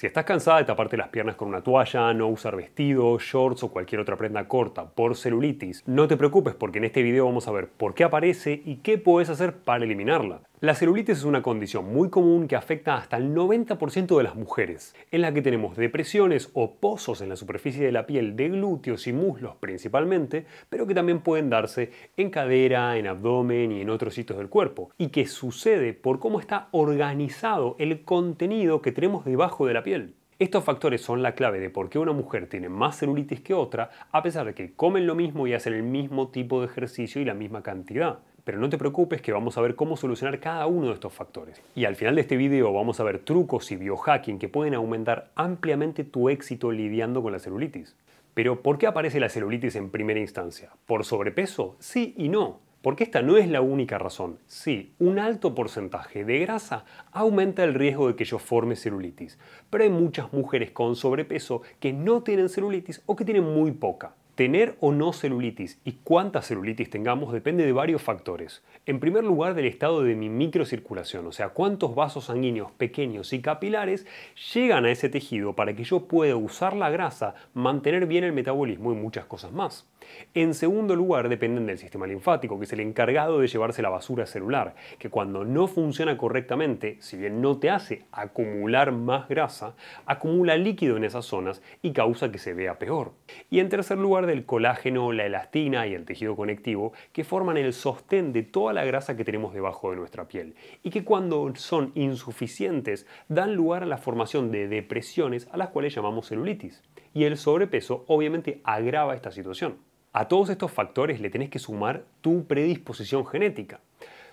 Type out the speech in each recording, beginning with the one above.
Si estás cansada de taparte las piernas con una toalla, no usar vestido, shorts o cualquier otra prenda corta por celulitis, no te preocupes porque en este video vamos a ver por qué aparece y qué puedes hacer para eliminarla. La celulitis es una condición muy común que afecta hasta el 90% de las mujeres, en la que tenemos depresiones o pozos en la superficie de la piel de glúteos y muslos principalmente, pero que también pueden darse en cadera, en abdomen y en otros sitios del cuerpo, y que sucede por cómo está organizado el contenido que tenemos debajo de la piel estos factores son la clave de por qué una mujer tiene más celulitis que otra, a pesar de que comen lo mismo y hacen el mismo tipo de ejercicio y la misma cantidad. Pero no te preocupes que vamos a ver cómo solucionar cada uno de estos factores. Y al final de este video vamos a ver trucos y biohacking que pueden aumentar ampliamente tu éxito lidiando con la celulitis. Pero ¿por qué aparece la celulitis en primera instancia? ¿Por sobrepeso? Sí y no. Porque esta no es la única razón. Sí, un alto porcentaje de grasa aumenta el riesgo de que yo forme celulitis, pero hay muchas mujeres con sobrepeso que no tienen celulitis o que tienen muy poca. Tener o no celulitis y cuánta celulitis tengamos depende de varios factores. En primer lugar, del estado de mi microcirculación, o sea, cuántos vasos sanguíneos pequeños y capilares llegan a ese tejido para que yo pueda usar la grasa, mantener bien el metabolismo y muchas cosas más. En segundo lugar, dependen del sistema linfático, que es el encargado de llevarse la basura celular, que cuando no funciona correctamente, si bien no te hace acumular más grasa, acumula líquido en esas zonas y causa que se vea peor. Y en tercer lugar, del colágeno, la elastina y el tejido conectivo que forman el sostén de toda la grasa que tenemos debajo de nuestra piel y que cuando son insuficientes dan lugar a la formación de depresiones a las cuales llamamos celulitis. Y el sobrepeso obviamente agrava esta situación. A todos estos factores le tienes que sumar tu predisposición genética.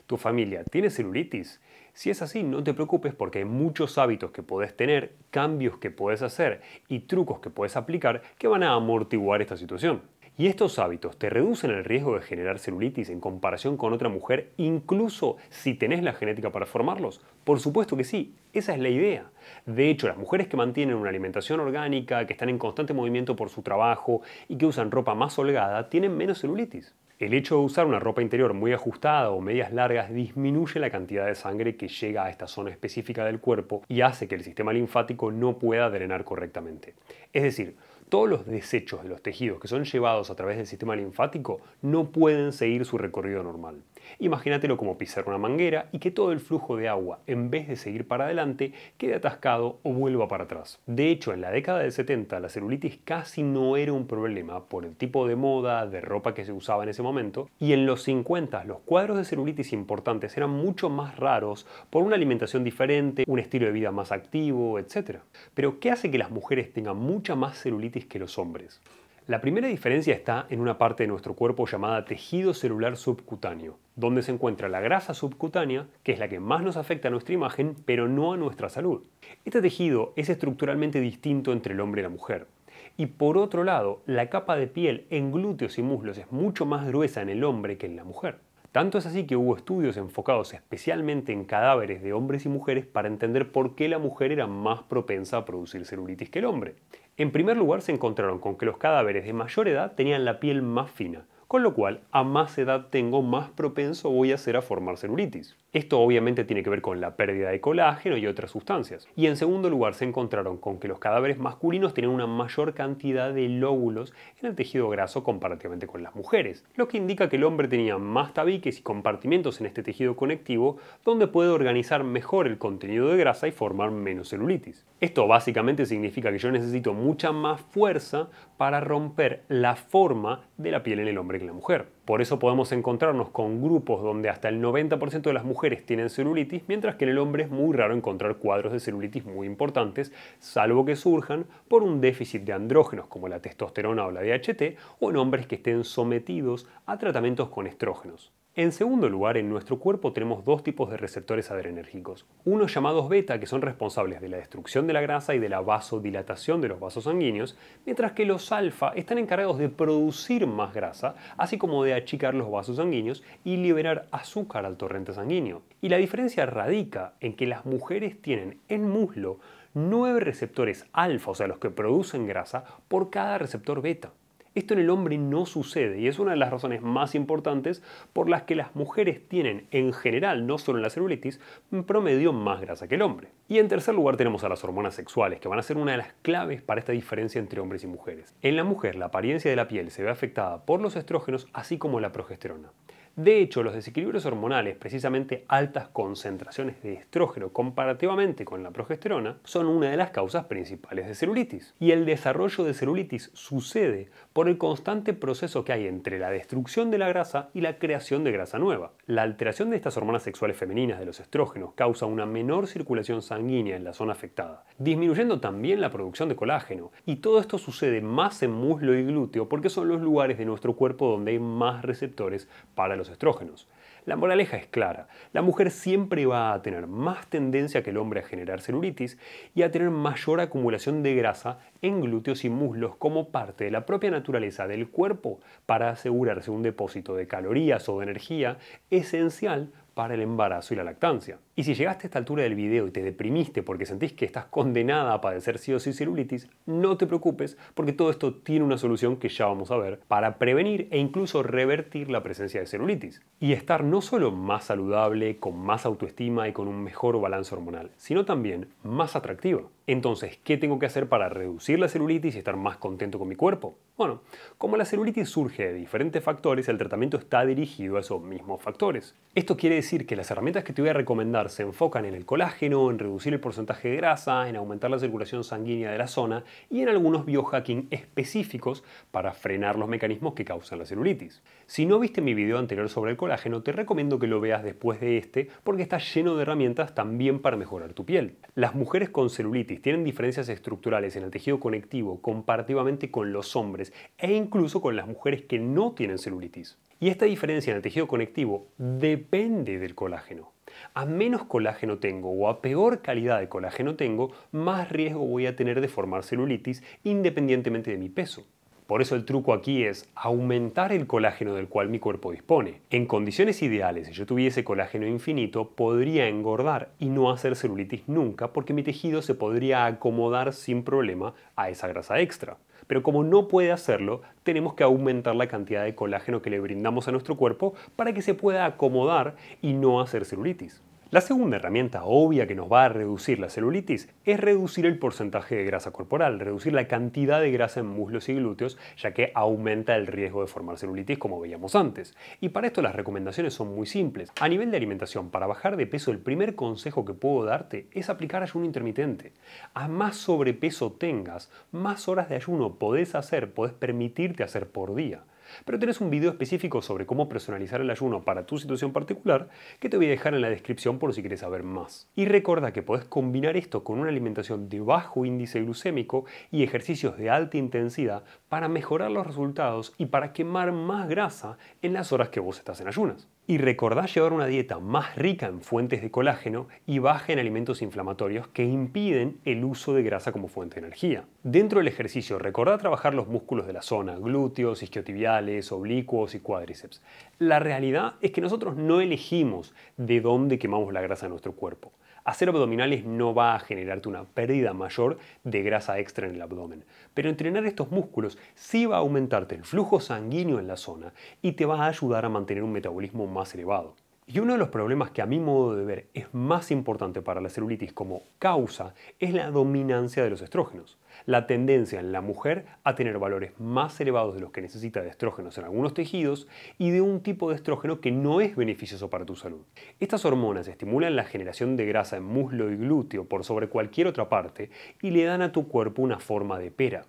¿Tu familia tiene celulitis? Si es así, no te preocupes porque hay muchos hábitos que podés tener, cambios que podés hacer y trucos que podés aplicar que van a amortiguar esta situación. Y estos hábitos te reducen el riesgo de generar celulitis en comparación con otra mujer, incluso si tenés la genética para formarlos. Por supuesto que sí, esa es la idea. De hecho, las mujeres que mantienen una alimentación orgánica, que están en constante movimiento por su trabajo y que usan ropa más holgada, tienen menos celulitis. El hecho de usar una ropa interior muy ajustada o medias largas disminuye la cantidad de sangre que llega a esta zona específica del cuerpo y hace que el sistema linfático no pueda drenar correctamente. Es decir, todos los desechos de los tejidos que son llevados a través del sistema linfático no pueden seguir su recorrido normal. Imagínatelo como pisar una manguera y que todo el flujo de agua, en vez de seguir para adelante, quede atascado o vuelva para atrás. De hecho, en la década del 70 la celulitis casi no era un problema por el tipo de moda, de ropa que se usaba en ese momento, y en los 50 los cuadros de celulitis importantes eran mucho más raros por una alimentación diferente, un estilo de vida más activo, etc. Pero, ¿qué hace que las mujeres tengan mucha más celulitis que los hombres. La primera diferencia está en una parte de nuestro cuerpo llamada tejido celular subcutáneo, donde se encuentra la grasa subcutánea, que es la que más nos afecta a nuestra imagen, pero no a nuestra salud. Este tejido es estructuralmente distinto entre el hombre y la mujer. Y por otro lado, la capa de piel en glúteos y muslos es mucho más gruesa en el hombre que en la mujer. Tanto es así que hubo estudios enfocados especialmente en cadáveres de hombres y mujeres para entender por qué la mujer era más propensa a producir celulitis que el hombre. En primer lugar, se encontraron con que los cadáveres de mayor edad tenían la piel más fina, con lo cual, a más edad tengo, más propenso voy a ser a formar celulitis. Esto obviamente tiene que ver con la pérdida de colágeno y otras sustancias. Y en segundo lugar, se encontraron con que los cadáveres masculinos tenían una mayor cantidad de lóbulos en el tejido graso comparativamente con las mujeres, lo que indica que el hombre tenía más tabiques y compartimentos en este tejido conectivo donde puede organizar mejor el contenido de grasa y formar menos celulitis. Esto básicamente significa que yo necesito mucha más fuerza para romper la forma de la piel en el hombre la mujer. Por eso podemos encontrarnos con grupos donde hasta el 90% de las mujeres tienen celulitis, mientras que en el hombre es muy raro encontrar cuadros de celulitis muy importantes, salvo que surjan por un déficit de andrógenos como la testosterona o la DHT, o en hombres que estén sometidos a tratamientos con estrógenos. En segundo lugar, en nuestro cuerpo tenemos dos tipos de receptores adrenérgicos. Unos llamados beta, que son responsables de la destrucción de la grasa y de la vasodilatación de los vasos sanguíneos, mientras que los alfa están encargados de producir más grasa, así como de achicar los vasos sanguíneos y liberar azúcar al torrente sanguíneo. Y la diferencia radica en que las mujeres tienen en muslo nueve receptores alfa, o sea, los que producen grasa, por cada receptor beta. Esto en el hombre no sucede y es una de las razones más importantes por las que las mujeres tienen en general, no solo en la celulitis, promedio más grasa que el hombre. Y en tercer lugar tenemos a las hormonas sexuales, que van a ser una de las claves para esta diferencia entre hombres y mujeres. En la mujer la apariencia de la piel se ve afectada por los estrógenos así como la progesterona. De hecho, los desequilibrios hormonales, precisamente altas concentraciones de estrógeno comparativamente con la progesterona, son una de las causas principales de celulitis. Y el desarrollo de celulitis sucede por el constante proceso que hay entre la destrucción de la grasa y la creación de grasa nueva. La alteración de estas hormonas sexuales femeninas de los estrógenos causa una menor circulación sanguínea en la zona afectada, disminuyendo también la producción de colágeno. Y todo esto sucede más en muslo y glúteo porque son los lugares de nuestro cuerpo donde hay más receptores para los estrógenos. La moraleja es clara, la mujer siempre va a tener más tendencia que el hombre a generar celulitis y a tener mayor acumulación de grasa en glúteos y muslos como parte de la propia naturaleza del cuerpo para asegurarse un depósito de calorías o de energía esencial para el embarazo y la lactancia. Y si llegaste a esta altura del video y te deprimiste porque sentís que estás condenada a padecer sí o sí celulitis, no te preocupes porque todo esto tiene una solución que ya vamos a ver para prevenir e incluso revertir la presencia de celulitis y estar no solo más saludable, con más autoestima y con un mejor balance hormonal, sino también más atractiva. Entonces, ¿qué tengo que hacer para reducir la celulitis y estar más contento con mi cuerpo? Bueno, como la celulitis surge de diferentes factores, el tratamiento está dirigido a esos mismos factores. Esto quiere decir decir que las herramientas que te voy a recomendar se enfocan en el colágeno, en reducir el porcentaje de grasa, en aumentar la circulación sanguínea de la zona y en algunos biohacking específicos para frenar los mecanismos que causan la celulitis. Si no viste mi video anterior sobre el colágeno, te recomiendo que lo veas después de este porque está lleno de herramientas también para mejorar tu piel. Las mujeres con celulitis tienen diferencias estructurales en el tejido conectivo comparativamente con los hombres e incluso con las mujeres que no tienen celulitis. Y esta diferencia en el tejido conectivo depende del colágeno. A menos colágeno tengo o a peor calidad de colágeno tengo, más riesgo voy a tener de formar celulitis independientemente de mi peso. Por eso el truco aquí es aumentar el colágeno del cual mi cuerpo dispone. En condiciones ideales, si yo tuviese colágeno infinito, podría engordar y no hacer celulitis nunca porque mi tejido se podría acomodar sin problema a esa grasa extra. Pero como no puede hacerlo, tenemos que aumentar la cantidad de colágeno que le brindamos a nuestro cuerpo para que se pueda acomodar y no hacer celulitis. La segunda herramienta obvia que nos va a reducir la celulitis es reducir el porcentaje de grasa corporal, reducir la cantidad de grasa en muslos y glúteos, ya que aumenta el riesgo de formar celulitis como veíamos antes. Y para esto las recomendaciones son muy simples. A nivel de alimentación, para bajar de peso, el primer consejo que puedo darte es aplicar ayuno intermitente. A más sobrepeso tengas, más horas de ayuno podés hacer, podés permitirte hacer por día. Pero tenés un video específico sobre cómo personalizar el ayuno para tu situación particular que te voy a dejar en la descripción por si quieres saber más. Y recuerda que podés combinar esto con una alimentación de bajo índice glucémico y ejercicios de alta intensidad para mejorar los resultados y para quemar más grasa en las horas que vos estás en ayunas. Y recordá llevar una dieta más rica en fuentes de colágeno y baja en alimentos inflamatorios que impiden el uso de grasa como fuente de energía. Dentro del ejercicio, recordá trabajar los músculos de la zona, glúteos, isquiotibiales, oblicuos y cuádriceps. La realidad es que nosotros no elegimos de dónde quemamos la grasa de nuestro cuerpo. Hacer abdominales no va a generarte una pérdida mayor de grasa extra en el abdomen, pero entrenar estos músculos sí va a aumentarte el flujo sanguíneo en la zona y te va a ayudar a mantener un metabolismo más elevado. Y uno de los problemas que a mi modo de ver es más importante para la celulitis como causa es la dominancia de los estrógenos. La tendencia en la mujer a tener valores más elevados de los que necesita de estrógenos en algunos tejidos y de un tipo de estrógeno que no es beneficioso para tu salud. Estas hormonas estimulan la generación de grasa en muslo y glúteo por sobre cualquier otra parte y le dan a tu cuerpo una forma de pera.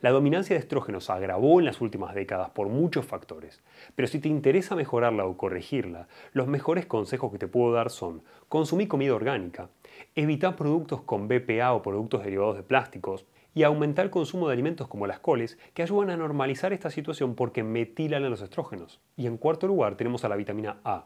La dominancia de estrógenos agravó en las últimas décadas por muchos factores, pero si te interesa mejorarla o corregirla, los mejores consejos que te puedo dar son consumir comida orgánica, evitar productos con BPA o productos derivados de plásticos, y aumentar el consumo de alimentos como las coles, que ayudan a normalizar esta situación porque metilan a los estrógenos. Y en cuarto lugar tenemos a la vitamina A,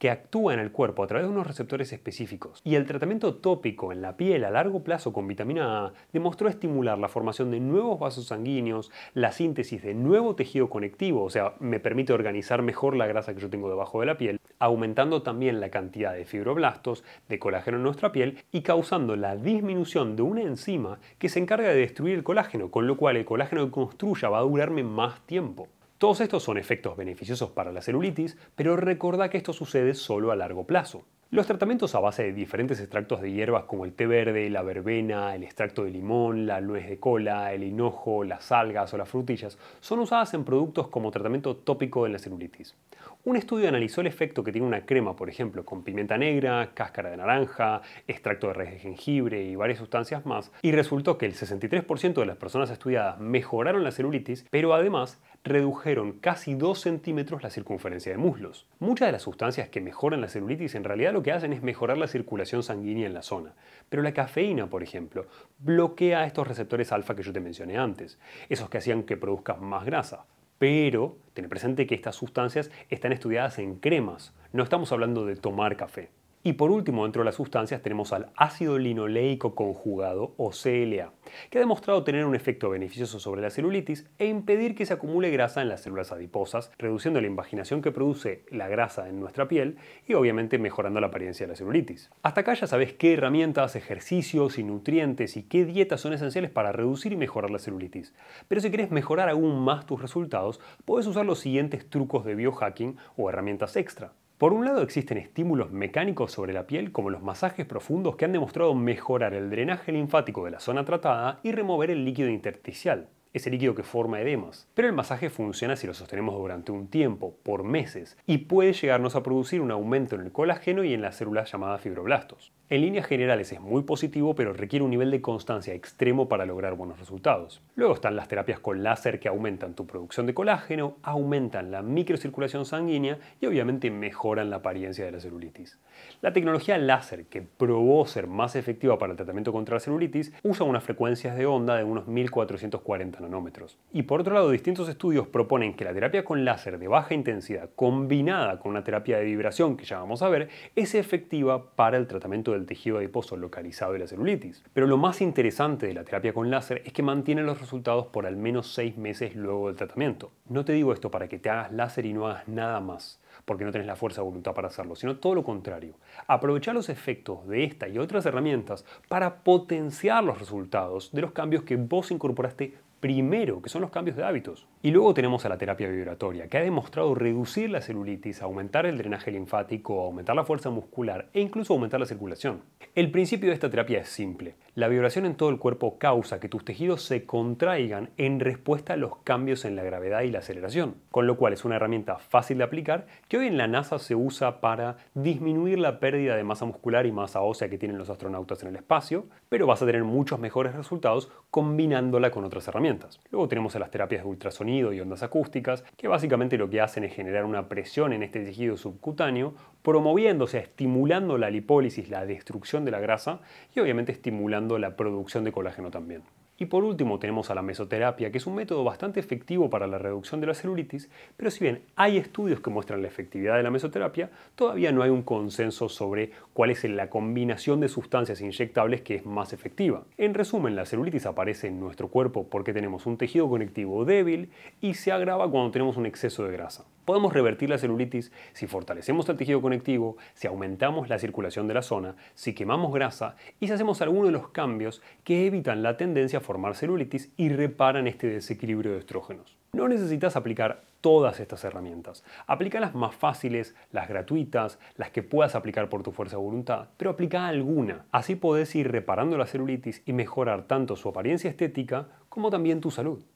que actúa en el cuerpo a través de unos receptores específicos. Y el tratamiento tópico en la piel a largo plazo con vitamina A demostró estimular la formación de nuevos vasos sanguíneos, la síntesis de nuevo tejido conectivo, o sea, me permite organizar mejor la grasa que yo tengo debajo de la piel, aumentando también la cantidad de fibroblastos, de colágeno en nuestra piel y causando la disminución de una enzima que se encarga de destruir el colágeno, con lo cual el colágeno que construya va a durarme más tiempo. Todos estos son efectos beneficiosos para la celulitis, pero recordá que esto sucede solo a largo plazo. Los tratamientos a base de diferentes extractos de hierbas como el té verde, la verbena, el extracto de limón, la nuez de cola, el hinojo, las algas o las frutillas son usadas en productos como tratamiento tópico en la celulitis. Un estudio analizó el efecto que tiene una crema, por ejemplo, con pimienta negra, cáscara de naranja, extracto de raíz de jengibre y varias sustancias más, y resultó que el 63% de las personas estudiadas mejoraron la celulitis, pero además redujeron casi 2 centímetros la circunferencia de muslos. Muchas de las sustancias que mejoran la celulitis en realidad lo que hacen es mejorar la circulación sanguínea en la zona, pero la cafeína, por ejemplo, bloquea estos receptores alfa que yo te mencioné antes, esos que hacían que produzcas más grasa. Pero ten presente que estas sustancias están estudiadas en cremas, no estamos hablando de tomar café. Y por último, dentro de las sustancias tenemos al ácido linoleico conjugado o CLA, que ha demostrado tener un efecto beneficioso sobre la celulitis e impedir que se acumule grasa en las células adiposas, reduciendo la invaginación que produce la grasa en nuestra piel y obviamente mejorando la apariencia de la celulitis. Hasta acá ya sabes qué herramientas, ejercicios y nutrientes y qué dietas son esenciales para reducir y mejorar la celulitis. Pero si quieres mejorar aún más tus resultados, puedes usar los siguientes trucos de biohacking o herramientas extra. Por un lado existen estímulos mecánicos sobre la piel como los masajes profundos que han demostrado mejorar el drenaje linfático de la zona tratada y remover el líquido intersticial, ese líquido que forma edemas. Pero el masaje funciona si lo sostenemos durante un tiempo, por meses, y puede llegarnos a producir un aumento en el colágeno y en las células llamadas fibroblastos. En líneas generales es muy positivo, pero requiere un nivel de constancia extremo para lograr buenos resultados. Luego están las terapias con láser que aumentan tu producción de colágeno, aumentan la microcirculación sanguínea y obviamente mejoran la apariencia de la celulitis. La tecnología láser, que probó ser más efectiva para el tratamiento contra la celulitis, usa unas frecuencias de onda de unos 1440 nanómetros. Y por otro lado, distintos estudios proponen que la terapia con láser de baja intensidad combinada con una terapia de vibración que ya vamos a ver, es efectiva para el tratamiento el tejido adiposo localizado de la celulitis. Pero lo más interesante de la terapia con láser es que mantiene los resultados por al menos seis meses luego del tratamiento. No te digo esto para que te hagas láser y no hagas nada más, porque no tenés la fuerza o voluntad para hacerlo, sino todo lo contrario. Aprovechar los efectos de esta y otras herramientas para potenciar los resultados de los cambios que vos incorporaste primero, que son los cambios de hábitos. Y luego tenemos a la terapia vibratoria, que ha demostrado reducir la celulitis, aumentar el drenaje linfático, aumentar la fuerza muscular e incluso aumentar la circulación. El principio de esta terapia es simple. La vibración en todo el cuerpo causa que tus tejidos se contraigan en respuesta a los cambios en la gravedad y la aceleración, con lo cual es una herramienta fácil de aplicar que hoy en la NASA se usa para disminuir la pérdida de masa muscular y masa ósea que tienen los astronautas en el espacio, pero vas a tener muchos mejores resultados combinándola con otras herramientas. Luego tenemos a las terapias de ultrasonido y ondas acústicas, que básicamente lo que hacen es generar una presión en este tejido subcutáneo, promoviendo, o sea, estimulando la lipólisis, la destrucción de la grasa y obviamente estimulando la producción de colágeno también. Y por último tenemos a la mesoterapia, que es un método bastante efectivo para la reducción de la celulitis, pero si bien hay estudios que muestran la efectividad de la mesoterapia, todavía no hay un consenso sobre cuál es la combinación de sustancias inyectables que es más efectiva. En resumen, la celulitis aparece en nuestro cuerpo porque tenemos un tejido conectivo débil y se agrava cuando tenemos un exceso de grasa. Podemos revertir la celulitis si fortalecemos el tejido conectivo, si aumentamos la circulación de la zona, si quemamos grasa y si hacemos alguno de los cambios que evitan la tendencia a formar celulitis y reparan este desequilibrio de estrógenos. No necesitas aplicar todas estas herramientas. Aplica las más fáciles, las gratuitas, las que puedas aplicar por tu fuerza de voluntad, pero aplica alguna. Así podés ir reparando la celulitis y mejorar tanto su apariencia estética como también tu salud.